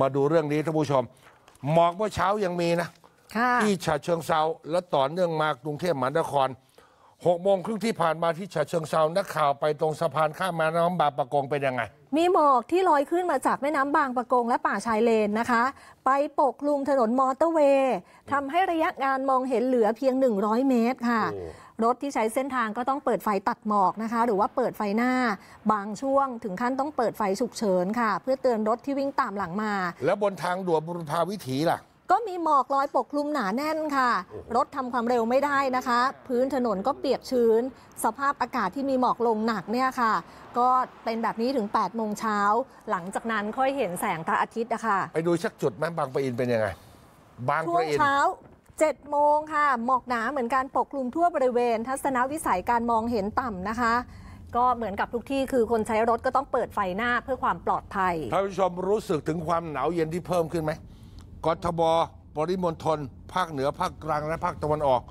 มาดูเรื่องนี้ท่านผู้ชม หมอกเมื่อเช้ายังมีนะที่ฉะเชิงเซา และต่อเนื่องมากรุงเทพมหานครหกโมงครึ่งที่ผ่านมาที่ฉะเชิงเซานักข่าวไปตรงสะพานข้ามแม่น้ำบางปะกงเป็นยังไง มีหมอกที่ลอยขึ้นมาจากแม่น้ำบางปะกง และป่าชายเลนนะคะ ไปปกคลุมถนนมอเตอร์เวย์ทำให้ระยะงานมองเห็นเหลือเพียง 100 เมตรค่ะ รถที่ใช้เส้นทางก็ต้องเปิดไฟตัดหมอกนะคะ หรือว่าเปิดไฟหน้าบางช่วง ถึงขั้นต้องเปิดไฟฉุกเฉินค่ะ เพื่อเตือนรถที่วิ่งตามหลังมา แล้วบนทางด่วนบุรพาวิถีล่ะก็มีหมอกลอยปกคลุมหนาแน่นค่ะ รถทำความเร็วไม่ได้นะคะ พื้นถนนก็เปียกชื้น สภาพอากาศที่มีหมอกลงหนักเนี่ยค่ะ ก็เป็นแบบนี้ถึง8ปดโมงเช้า หลังจากนั้นค่อยเห็นแสงพระอาทิตย์นะคะไปดูชักจุดแม่บางปะอินเป็นยังไงบางปะอินเช้า 7 โมงค่ะ หมอกหนาเหมือนการปกคลุมทั่วบริเวณ ทัศนวิสัยการมองเห็นต่ำนะคะ ก็เหมือนกับทุกที่คือคนใช้รถก็ต้องเปิดไฟหน้าเพื่อความปลอดภัยท่านผู้ชมรู้สึกถึงความหนาวเย็นที่เพิ่มขึ้นไหมกทบปริมณฑล ภาคเหนือ ภาคกลาง และภาคตะวันออก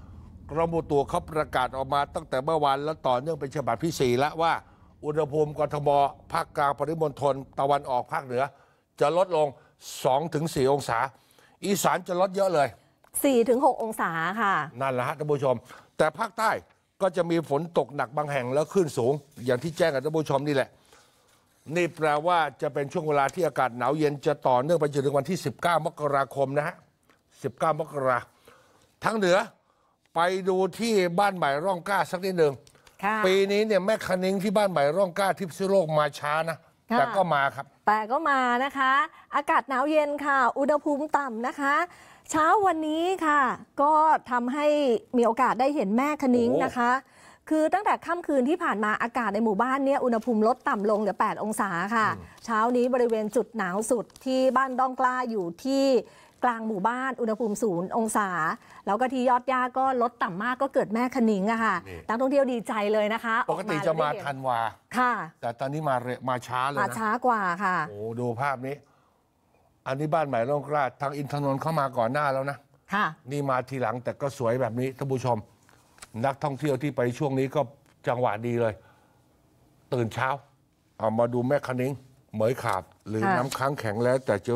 กรมอุตุเขาประกาศออกมาตั้งแต่เมื่อวานแล้วต่อเนื่องเป็นฉบับที่่แล้วว่าอุณหภูมิกทบ ภาคกลาง ปริมณฑล ตะวันออก ภาคเหนือ จะลดลง 2-4 องศา อีสานจะลดเยอะเลย 4-6 องศาค่ะ นั่นแหละฮะท่านผู้ชม แต่ภาคใต้ก็จะมีฝนตกหนักบางแห่งแล้วขึ้นสูง อย่างที่แจ้งกับท่านผู้ชมนี่แหละนี่แปลว่าจะเป็นช่วงเวลาที่อากาศหนาวเย็นจะต่อเนื่องไปจนถึงวันที่ 19 มกราคมนะฮะ19 มกราทั้งเหนือ ไปดูที่บ้านใหม่ร่องกล้า สักนิดหนึ่งปีนี้เนี่ยแม่คณิงที่บ้านใหม่ร่องกล้าทิพิ์ซิโลกมาช้านะแต่ก็มาครับแต่ก็มานะคะ อากาศหนาวเย็นค่ะ อุณหภูมิต่ำนะคะ เช้าวันนี้ค่ะ ก็ทำให้มีโอกาสได้เห็นแม่คณิงนะคะคือตั้งแต่ค่ำคืนที่ผ่านมาอากาศในหมู่บ้านเนี่ยอุณหภูมิลดต่ำลงเหลือ8องศาค่ะ เช้านี้บริเวณจุดหนาวสุดที่บ้านดองกล้าอยู่ที่กลางหมู่บ้านอุณหภูมิศูนย์องศา แล้วก็ที่ยอดหญ้าก็ลดต่ำมากก็เกิดแม่คณิงอะค่ะนั้งักท่องเที่ยวดีใจเลยนะคะ ปกติจะมาทันวาค่ะแต่ตอนนี้มาเร็มาช้าเลยมาช้ากว่าค่ะโอ้ดูภาพนี้ อันนี้บ้านใหม่ร่องกล้าทางอินทนนท์เข้ามาก่อนหน้าแล้วนะค่ะนี่มาทีหลังแต่ก็สวยแบบนี้ท่านผู้ชมนักท่องเที่ยวที่ไปช่วงนี้ก็จังหวะดีเลย ตื่นเช้า เอามาดูแม่คะนิ้งเหมยขาดหรือน้ำค้างแข็งแล้วแต่เจอ